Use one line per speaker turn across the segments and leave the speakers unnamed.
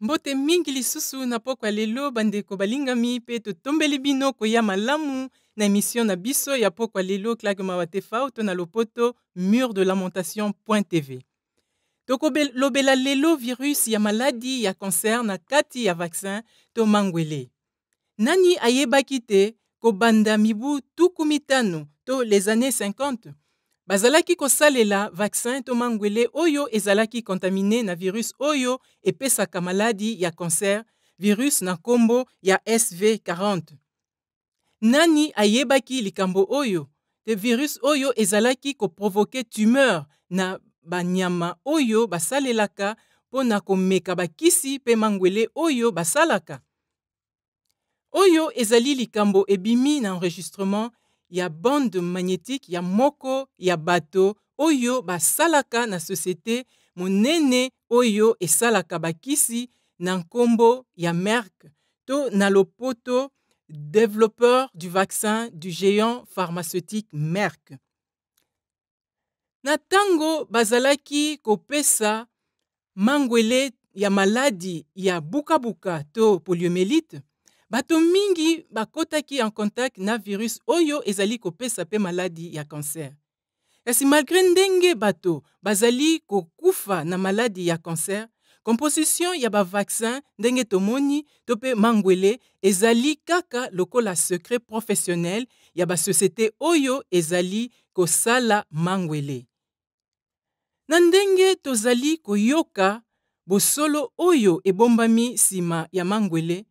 mbote mingi lisusu na pokwa lelo bandeko balingami mpe totombeli bino koya malamu na mission na biso ya pokwa lelo wa TV to na lopoto mur de lamentation point tv tokolobela lelo virus ya maladie ya cancer na kati ya vaccin to mangwele nani ayebaki te kobanda mibu tuku mitano to les années 50 bazalaki kosalela vaksin to mangwele oyo ezalaki kontamine na virus oyo epesaka maladi ya kanser virus na nkombo ya sv40 nani ayebaki likambo oyo te virus oyo ezalaki koprovoke tumeur na banyama oyo basalelaka mpo na komeka bakisi mpe mangwele oyo basalaka oyo ezali likambo ebimi na enregistrement ya bande magnétique ya moko ya bato oyo basalaka na société monene oyo esalaka bakisi na nkombo ya merck to na lopoto développeur du vaccin du géant pharmaceutique merck na basalaki, bazalaki kopesa mangwele ya maladi ya bukabuka to poliomélite, bato mingi bakotaki en contact na virus oyo ezali kopesa sape maladi ya cancer. si malgre ndenge bato bazali kufa na maladi ya cancer. Composition ya vaccin ndenge tomoni to mpe mangwele ezali kaka lokola secret professionnel ya société oyo ezali kosala mangwele na ndenge tozali koyoka bosolo oyo ebombami sima ya mangwele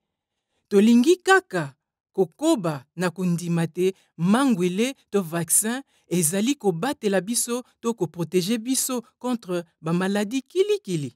tolingi kaka kokoba na kondima te mangwele to vaksin ezali kobatela biso to koprotege biso contre bamaladi kilikili